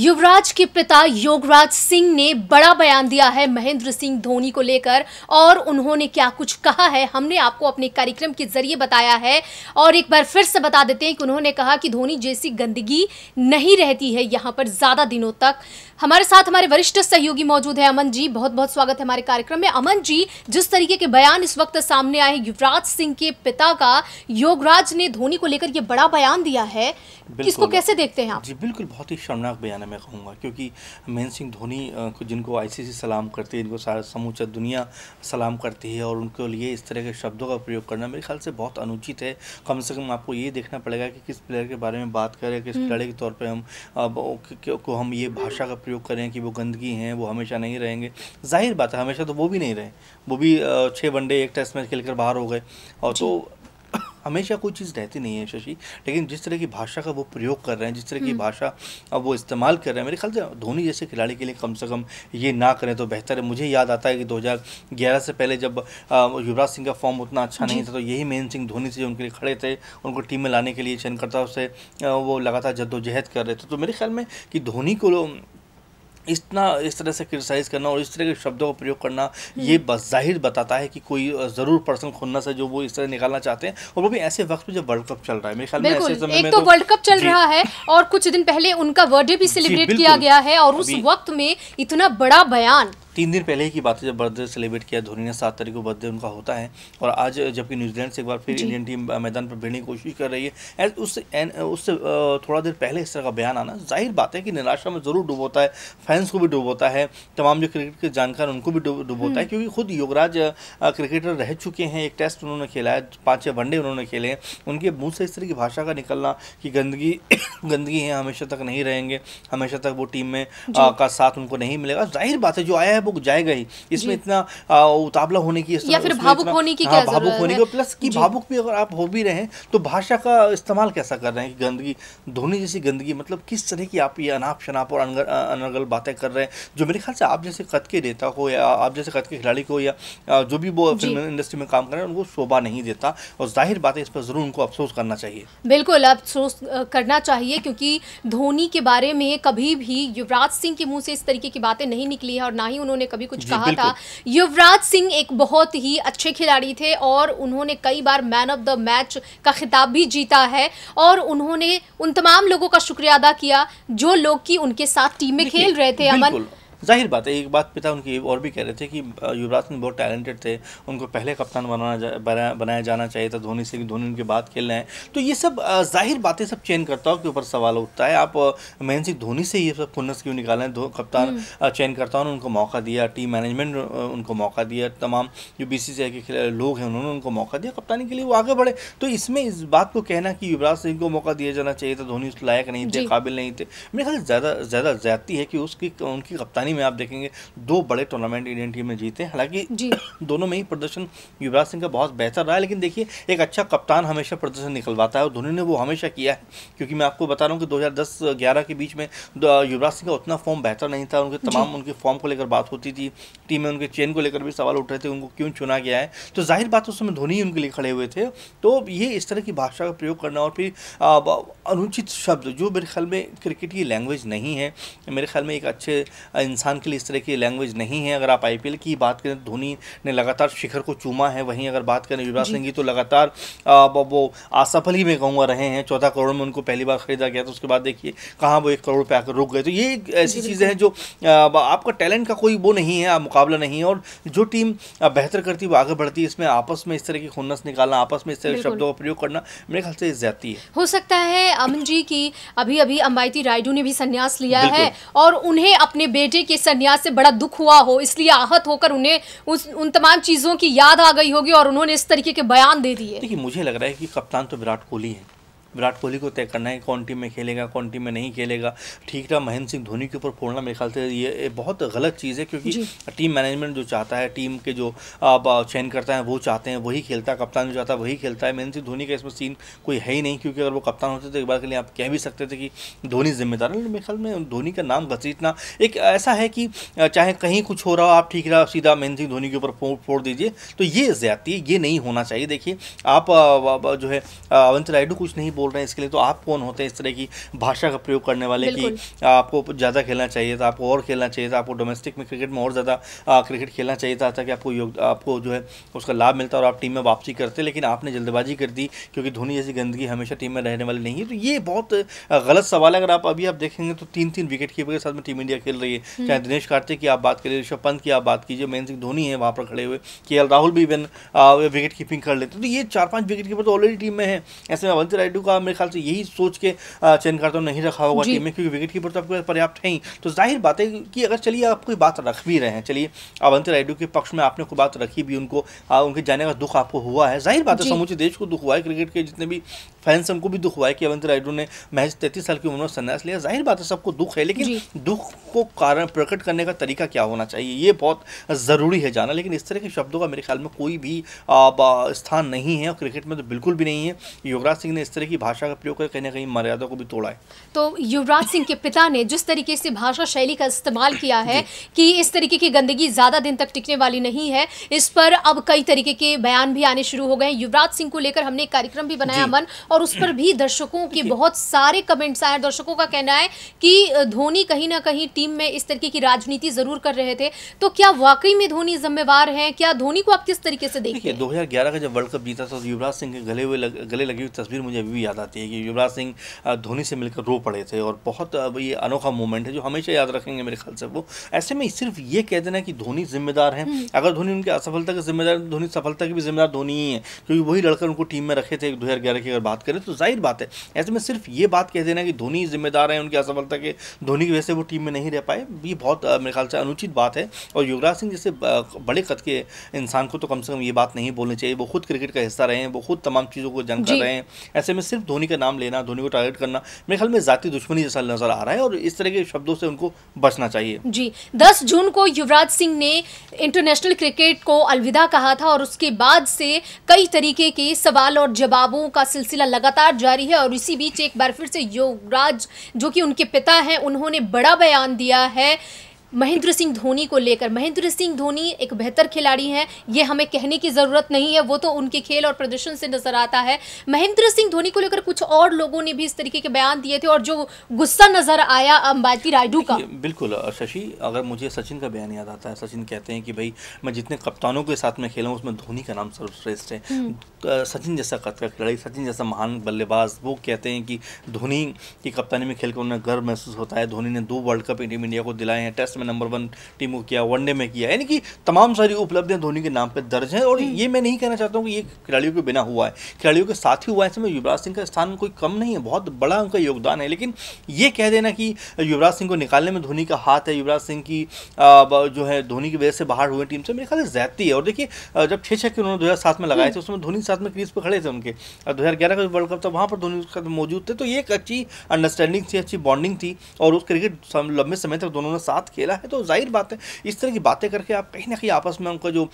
युवराज के पिता योगराज सिंह ने बड़ा बयान दिया है महेंद्र सिंह धोनी को लेकर और उन्होंने क्या कुछ कहा है हमने आपको अपने कार्यक्रम के जरिए बताया है और एक बार फिर से बता देते हैं कि उन्होंने कहा कि धोनी जैसी गंदगी नहीं रहती है यहाँ पर ज़्यादा दिनों तक हमारे साथ हमारे वरिष्ठ सहयोगी मौजूद है अमन जी बहुत बहुत स्वागत है हमारे कार्यक्रम में अमन जी जिस तरीके के बयान इस वक्त सामने आए युवराज सिंह के पिता का योगराज ने धोनी को लेकर यह बड़ा बयान दिया है इसको कैसे देखते हैं आप जी बिल्कुल बहुत ही शर्मनाक बयान है मैं कहूँगा क्योंकि महेंद्र सिंह धोनी को जिनको आईसीसी सलाम करती है जिनको सारा समूचा दुनिया सलाम करती है और उनके लिए इस तरह के शब्दों का प्रयोग करना मेरे ख्याल से बहुत अनुचित है कम से कम आपको ये देखना पड़ेगा कि किस प्लेयर के बारे में बात करें किस प्लेयर हम्म। के तौर पर हम को हम ये भाषा का प्रयोग करें कि वो गंदगी हैं वो हमेशा नहीं रहेंगे जाहिर बात है हमेशा तो वो भी नहीं रहे वो भी छः वनडे एक टेस्ट मैच खेल कर बाहर हो गए और तो हमेशा कोई चीज़ रहती नहीं है शशि लेकिन जिस तरह की भाषा का वो प्रयोग कर रहे हैं जिस तरह की हम्म। भाषा अब वो इस्तेमाल कर रहे हैं मेरे ख्याल से धोनी जैसे खिलाड़ी के लिए कम से कम ये ना करें तो बेहतर है मुझे याद आता है कि दो से पहले जब युवराज सिंह का फॉर्म उतना अच्छा नहीं था तो यही मेन सिंह धोनी से उनके लिए खड़े थे उनको टीम में लाने के लिए चयनकर्ताओं से वो लगातार जद्दोजहद कर रहे थे तो मेरे ख्याल में कि धोनी को इतना इस तरह से क्रिटिसाइज़ करना और इस तरह के शब्दों का प्रयोग करना ये हम्म। बस जाहिर बताता है कि कोई ज़रूर पर्सन खुन्नस है जो वो इस तरह निकालना चाहते हैं और वो भी ऐसे वक्त में जब वर्ल्ड कप चल रहा है मेरे ख्याल में ऐसे समय एक में तो, तो वर्ल्ड कप चल रहा है और कुछ दिन पहले उनका बर्थडे भी सेलिब्रेट किया गया है और उस वक्त में इतना बड़ा बयान तीन दिन पहले ही की बात है जब बर्थडे सेलिब्रेट किया धोनी ने सात तारीख को बर्थडे उनका होता है और आज जबकि न्यूजीलैंड से एक बार फिर इंडियन टीम मैदान पर भिड़ने की कोशिश कर रही है एज उससे एन उससे थोड़ा देर पहले इस तरह का बयान आना जाहिर बात है कि निराशा में ज़रूर डूबोता है फैंस को भी डूबोता है तमाम जो क्रिकेट के जानकार उनको भी डूबोता है हम्म। क्योंकि खुद युवराज क्रिकेटर रह चुके हैं एक टेस्ट उन्होंने खेला है पाँच छः वनडे उन्होंने खेले हैं उनके मुँह से इस तरह की भाषा का निकलना कि गंदगी गंदगी है हमेशा तक नहीं रहेंगे हमेशा तक वो टीम में का साथ उनको नहीं मिलेगा जाहिर बात है जो आया है बुक जाएगा ही इसमें इतना उतावला होने की या फिर भावुक होने की हाँ, क्या भावुक होने की प्लस की भावुक भी अगर आप हो भी रहे हैं तो भाषा का इस्तेमाल कैसा कर रहे हैं कि गंदगी धोनी जैसी गंदगी मतलब किस तरह की आप ये अनाप शनाप और अनगल बातें कर रहे हैं जो मेरे ख्याल से आप जैसे कद के नेता हो या आप जैसे कद के खिलाड़ी को या जो भी वो फिल्म इंडस्ट्री में काम कर रहे हैं उनको शोभा नहीं देता और जाहिर बात है इस पर ज़रूर उनको अफसोस करना चाहिए बिल्कुल अफसोस करना चाहिए क्योंकि धोनी के बारे में कभी भी युवराज सिंह के मुंह से इस तरीके की बातें नहीं निकली है और ना ही उन्होंने उन्होंने कभी कुछ कहा था युवराज सिंह एक बहुत ही अच्छे खिलाड़ी थे और उन्होंने कई बार मैन ऑफ द मैच का खिताब भी जीता है और उन्होंने उन तमाम लोगों का शुक्रिया अदा किया जो लोग की उनके साथ टीम में खेल रहे थे अमन जाहिर बात है एक बात पिता उनकी और भी कह रहे थे कि युवराज सिंह बहुत टैलेंटेड थे उनको पहले कप्तान बनाना जा, बनाया जाना चाहिए था धोनी से कि धोनी उनके बाद खेल रहे हैं तो ये सब जाहिर बातें सब करता हूँ के ऊपर सवाल उठता है आप महेंद्र सिंह धोनी से ये सब खुन्नस क्यों निकाल रहे हैं कप्तान चयन हम्म। करता ने उनको मौका दिया टीम मैनेजमेंट उनको मौका दिया तमाम जो बी के लोग हैं उन्होंने उनको मौका दिया कप्तानी के लिए वो आगे बढ़े तो इसमें इस बात को कहना कि युवराज सिंह को मौका दिया जाना चाहिए था धोनी उस लायक नहीं थे काबिल नहीं थे मेरे ख्याल ज़्यादा ज़्यादा ज्यादा है कि उसकी उनकी कप्तानी कप्तानी में आप देखेंगे दो बड़े टूर्नामेंट इंडियन टीम ने जीते हालांकि जी। दोनों में ही प्रदर्शन युवराज सिंह का बहुत बेहतर रहा है लेकिन देखिए एक अच्छा कप्तान हमेशा प्रदर्शन निकलवाता है और धोनी ने वो हमेशा किया है क्योंकि मैं आपको बता रहा हूँ कि दो हज़ार के बीच में युवराज सिंह का उतना फॉर्म बेहतर नहीं था उनके तमाम उनके फॉर्म को लेकर बात होती थी टीम में उनके चेन को लेकर भी सवाल उठ रहे थे उनको क्यों चुना गया है तो जाहिर बात उस समय धोनी उनके लिए खड़े हुए थे तो ये इस तरह की भाषा का प्रयोग करना और फिर अनुचित शब्द जो मेरे ख्याल में क्रिकेट की लैंग्वेज नहीं है मेरे ख्याल में एक अच्छे इंसान के लिए इस तरह की लैंग्वेज नहीं है अगर आप आईपीएल की बात करें धोनी ने लगातार शिखर को चूमा है वहीं अगर बात करें युवराज सिंह की तो लगातार वो असफल ही में कहूँगा रहे हैं चौदह करोड़ में उनको पहली बार खरीदा गया तो उसके बाद देखिए कहाँ वो एक करोड़ पे आकर रुक गए तो ये ऐसी चीज़ें हैं जो आपका टैलेंट का कोई वो नहीं है मुकाबला नहीं है और जो टीम बेहतर करती है वो आगे बढ़ती है इसमें आपस में इस तरह की खुन्नस निकालना आपस में इस तरह के शब्दों का प्रयोग करना मेरे ख्याल से ज्यादा है हो सकता है अमन जी की अभी अभी अम्बाइती रायडू ने भी संन्यास लिया है और उन्हें अपने बेटे कि इस संन्यास से बड़ा दुख हुआ हो इसलिए आहत होकर उन्हें उस उन तमाम चीज़ों की याद आ गई होगी और उन्होंने इस तरीके के बयान दे दिए देखिए मुझे लग रहा है कि कप्तान तो विराट कोहली है विराट कोहली को तय करना है कौन टीम में खेलेगा कौन टीम में नहीं खेलेगा ठीक रहा महेंद्र सिंह धोनी के ऊपर फोड़ना मेरे ख्याल से ये बहुत गलत चीज़ है क्योंकि टीम मैनेजमेंट जो चाहता है टीम के जो चयन करता है वो चाहते हैं वही खेलता है कप्तान जो चाहता है वही खेलता है महेंद्र सिंह धोनी का इसमें सीन कोई है ही नहीं क्योंकि अगर वो कप्तान होते तो एक बार के लिए आप कह भी सकते थे कि धोनी जिम्मेदार है मेरे ख्याल में धोनी का नाम घसीटना एक ऐसा है कि चाहे कहीं कुछ हो रहा हो आप ठीक रहा सीधा महेंद्र सिंह धोनी के ऊपर फोड़ दीजिए तो ये ज्यादा ये नहीं होना चाहिए देखिए आप जो है अवंत रायडू कुछ नहीं बोल रहे हैं इसके लिए तो आप कौन होते हैं इस तरह की भाषा का प्रयोग करने वाले कि आपको ज़्यादा खेलना चाहिए था आपको और खेलना चाहिए था आपको डोमेस्टिक में क्रिकेट में और ज़्यादा क्रिकेट खेलना चाहिए था ताकि आपको योग आपको जो है उसका लाभ मिलता और आप टीम में वापसी करते लेकिन आपने जल्दबाजी कर दी क्योंकि धोनी जैसी गंदगी हमेशा टीम में रहने वाली नहीं है तो ये बहुत गलत सवाल है अगर आप अभी आप देखेंगे तो तीन तीन विकेट कीपर के साथ में टीम इंडिया खेल रही है हम्म। चाहे दिनेश कार्तिक की आप बात करिए ऋषभ पंत की आप बात कीजिए महेंद्र सिंह धोनी है वहाँ पर खड़े हुए के राहुल भी इवन विकेट कीपिंग कर लेते तो ये चार पाँच विकेट कीपर तो ऑलरेडी टीम में है ऐसे में अवंती रायडू होगा मेरे ख्याल से यही सोच के चयन करता नहीं रखा होगा टीम में क्योंकि विकेट कीपर तो आपके पर्याप्त है ही तो जाहिर बात है कि अगर चलिए आप कोई बात रख भी रहे हैं चलिए अवंती रायडू के पक्ष में आपने कोई बात रखी भी उनको उनके जाने का दुख आपको हुआ है जाहिर बात है समूचे देश को दुख हुआ है क्रिकेट के जितने भी फैंस हमको भी दुख हुआ है कि अवंती रायडू ने महज तैतीस साल की उम्र में संन्यास लिया जाहिर बात है सबको दुख है लेकिन दुख को कारण प्रकट करने का तरीका क्या होना चाहिए ये बहुत ज़रूरी है जाना लेकिन इस तरह के शब्दों का मेरे ख्याल में कोई भी स्थान नहीं है और क्रिकेट में तो बिल्कुल भी नहीं है युवराज सिंह ने इस तरह की भाषा का प्रयोग कर कहीं ना कहीं मर्यादा को भी तोड़ा है तो युवराज सिंह के पिता ने जिस तरीके से भाषा शैली का इस्तेमाल किया है कि इस तरीके की गंदगी ज़्यादा दिन तक टिकने वाली नहीं है इस पर अब कई तरीके के बयान भी आने शुरू हो गए युवराज सिंह को लेकर हमने एक कार्यक्रम भी बनाया अमन और और उस पर भी दर्शकों के बहुत सारे कमेंट्स आए दर्शकों का कहना है कि धोनी कहीं ना कहीं टीम में इस तरीके की राजनीति जरूर कर रहे थे तो क्या वाकई में धोनी जिम्मेवार हैं क्या धोनी को आप किस तरीके से देखिए दो हजार ग्यारह का जब वर्ल्ड कप जीता था तो युवराज सिंह के गले हुए गले लगी हुई तस्वीर मुझे अभी भी याद आती है कि युवराज सिंह धोनी से मिलकर रो पड़े थे और बहुत ये अनोखा मोमेंट है जो हमेशा याद रखेंगे मेरे ख्याल से वो ऐसे में सिर्फ ये कह देना कि धोनी जिम्मेदार हैं हम्म। अगर धोनी उनकी असफलता का जिम्मेदार धोनी सफलता की भी जिम्मेदार धोनी ही है क्योंकि वही लड़कर उनको टीम में रखे थे दो हजार ग्यारह की अगर बात बात करें तो जाहिर बात है ऐसे में सिर्फ ये बात कह देना कि धोनी जिम्मेदार हैं उनकी असफलता के धोनी की वजह से वो टीम में नहीं रह पाए ये बहुत मेरे ख्याल से अनुचित बात है और युवराज सिंह जैसे बड़े कद के इंसान को तो कम से कम ये बात नहीं बोलनी चाहिए वो खुद क्रिकेट का हिस्सा रहे हैं वो खुद तमाम चीज़ों को जंग कर रहे हैं ऐसे में सिर्फ धोनी का नाम लेना धोनी को टारगेट करना मेरे ख्याल में जाति दुश्मनी जैसा नजर आ रहा है और इस तरह के शब्दों से उनको बचना चाहिए जी दस जून को युवराज सिंह ने इंटरनेशनल क्रिकेट को अलविदा कहा था और उसके बाद से कई तरीके के सवाल और जवाबों का सिलसिला लगातार जारी है और इसी बीच एक बार फिर से योगराज जो कि उनके पिता हैं उन्होंने बड़ा बयान दिया है महेंद्र सिंह धोनी को लेकर महेंद्र सिंह धोनी एक बेहतर खिलाड़ी हैं ये हमें कहने की ज़रूरत नहीं है वो तो उनके खेल और प्रदर्शन से नज़र आता है महेंद्र सिंह धोनी को लेकर कुछ और लोगों ने भी इस तरीके के बयान दिए थे और जो गुस्सा नज़र आया अम्बाती रायडू का बिल्कुल शशि अगर मुझे सचिन का बयान याद आता है सचिन कहते हैं कि भाई मैं जितने कप्तानों के साथ में खेला हूँ उसमें धोनी का नाम सर्वश्रेष्ठ है हम्म। सचिन जैसा कद का खिलाड़ी सचिन जैसा महान बल्लेबाज वो कहते हैं कि धोनी की कप्तानी में खेल कर उन्हें गर्व महसूस होता है धोनी ने दो वर्ल्ड कप इंडिया को दिलाए हैं टेस्ट में नंबर वन टीम को किया वनडे में किया यानी कि तमाम सारी उपलब्धियां धोनी के नाम पर दर्ज हैं और हम्म। ये मैं नहीं कहना चाहता हूँ कि ये खिलाड़ियों के बिना हुआ है खिलाड़ियों के साथ ही हुआ है इसमें युवराज सिंह का स्थान कोई कम नहीं है बहुत बड़ा उनका योगदान है लेकिन ये कह देना कि युवराज सिंह को निकालने में धोनी का हाथ है युवराज सिंह की जो है धोनी की वजह से बाहर हुए टीम से मेरे ख्याल से ज्यादती है और देखिए जब छः छः के उन्होंने दो में लगाए थे हम्म। उसमें धोनी साथ में क्रीज पर खड़े थे उनके दो हज़ार का वर्ल्ड कप था वहाँ पर धोनी उसका मौजूद थे तो ये एक अच्छी अंडरस्टैंडिंग थी अच्छी बॉन्डिंग थी और उस क्रिकेट लंबे समय तक दोनों ने साथ खेला अकेला है तो जाहिर बात है इस तरह की बातें करके आप कहीं ना कहीं आपस में उनका जो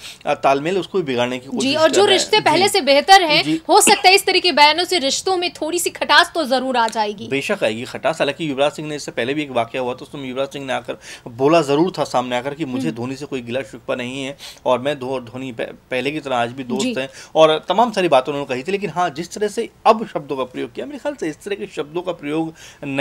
तालमेल उसको भी बिगाड़ने की कोशिश जी और जो रिश्ते पहले से बेहतर है हो सकता है इस तरह के बयानों से रिश्तों में थोड़ी सी खटास तो जरूर आ जाएगी बेशक आएगी खटास हालांकि युवराज सिंह ने इससे पहले भी एक वाक्य हुआ तो उसमें युवराज सिंह ने आकर बोला जरूर था सामने आकर कि मुझे हम्म। धोनी से कोई गिला शिकवा नहीं है और मैं धोनी पहले की तरह आज भी दोस्त हैं और तमाम सारी बातें उन्होंने कही थी लेकिन हाँ जिस तरह से अब शब्दों का प्रयोग किया मेरे ख्याल से इस तरह के शब्दों का प्रयोग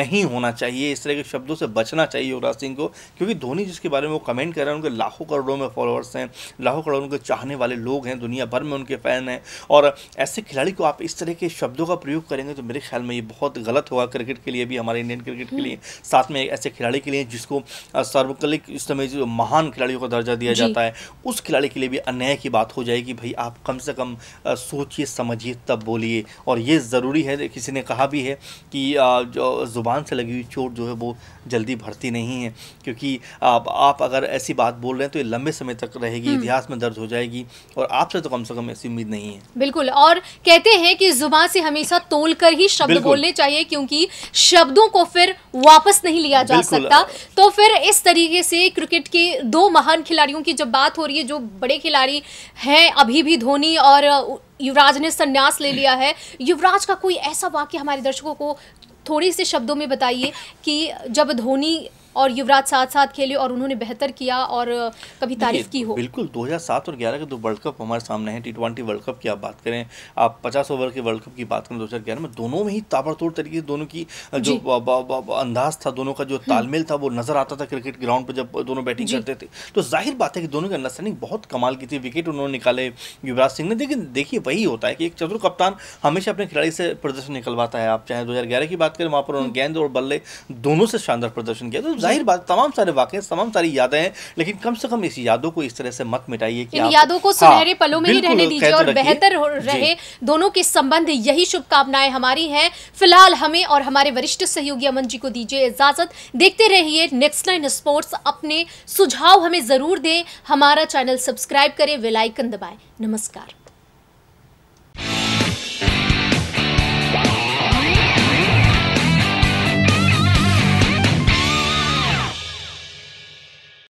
नहीं होना चाहिए इस तरह के शब्दों से बचना चाहिए युवराज सिंह को क्योंकि धोनी जिसके बारे में वो कमेंट कर रहे हैं उनके लाखों करोड़ों में फॉलोअर्स हैं लाखों करोड़ उनके चाहने वाले लोग हैं दुनिया भर में उनके फ़ैन हैं और ऐसे खिलाड़ी को आप इस तरह के शब्दों का प्रयोग करेंगे तो मेरे ख्याल में ये बहुत गलत होगा क्रिकेट के लिए भी हमारे इंडियन क्रिकेट के लिए हम्म। साथ में ऐसे खिलाड़ी के लिए जिसको सर्वकालिक इस समय जो महान खिलाड़ियों का दर्जा दिया जाता है उस खिलाड़ी के लिए भी अन्याय की बात हो जाएगी भाई आप कम से कम सोचिए समझिए तब बोलिए और ये ज़रूरी है किसी ने कहा भी है कि जो ज़ुबान से लगी हुई चोट जो है वो जल्दी भरती नहीं है क्योंकि आप, आप अगर ऐसी बात बोल रहे हैं तो ये लंबे समय तक रहेगी हम्म। इतिहास में दर्ज हो जाएगी और आपसे तो कम से कम ऐसी उम्मीद नहीं है बिल्कुल और कहते हैं कि जुबान से हमेशा तोल कर ही शब्द बोलने चाहिए क्योंकि शब्दों को फिर वापस नहीं लिया जा सकता तो फिर इस तरीके से क्रिकेट के दो महान खिलाड़ियों की जब बात हो रही है जो बड़े खिलाड़ी हैं अभी भी धोनी और युवराज ने संन्यास ले लिया है युवराज का कोई ऐसा वाक्य हमारे दर्शकों को थोड़े से शब्दों में बताइए कि जब धोनी और युवराज साथ साथ खेले और उन्होंने बेहतर किया और कभी तारीफ की हो बिल्कुल 2007 और 11 के दो वर्ल्ड कप हमारे सामने हैं टी ट्वेंटी वर्ल्ड कप की आप बात करें आप 50 ओवर के वर्ल्ड कप की बात करें दो ग्यारह में दोनों में ही ताबड़तोड़ तरीके से दोनों की जो बा, बा, बा, अंदाज था दोनों का जो हम्म। तालमेल था वो नजर आता था क्रिकेट ग्राउंड पर जब दोनों बैटिंग करते थे तो जाहिर बात है कि दोनों की अंडरस्टैंडिंग बहुत कमाल की थी विकेट उन्होंने निकाले युवराज सिंह ने लेकिन देखिए वही होता है कि एक चतुर कप्तान हमेशा अपने खिलाड़ी से प्रदर्शन निकलवाता है आप चाहे दो की बात करें वहाँ पर उन्होंने हम्म। गेंद और बल्ले दोनों से शानदार प्रदर्शन किया था तो जाहिर बात तमाम सारे वाक्य तमाम सारी यादें हैं लेकिन कम से कम इस यादों को इस तरह से मत मिटाइए कि इन यादों को सुनहरे हाँ, पलों में ही रहने दीजिए और बेहतर रहे दोनों के संबंध यही शुभकामनाएं हमारी हैं फिलहाल हमें और हमारे वरिष्ठ सहयोगी अमन जी को दीजिए इजाजत देखते रहिए नेक्स्ट लाइन स्पोर्ट्स अपने सुझाव हमें जरूर दें हमारा चैनल सब्सक्राइब करें वेलाइकन दबाए नमस्कार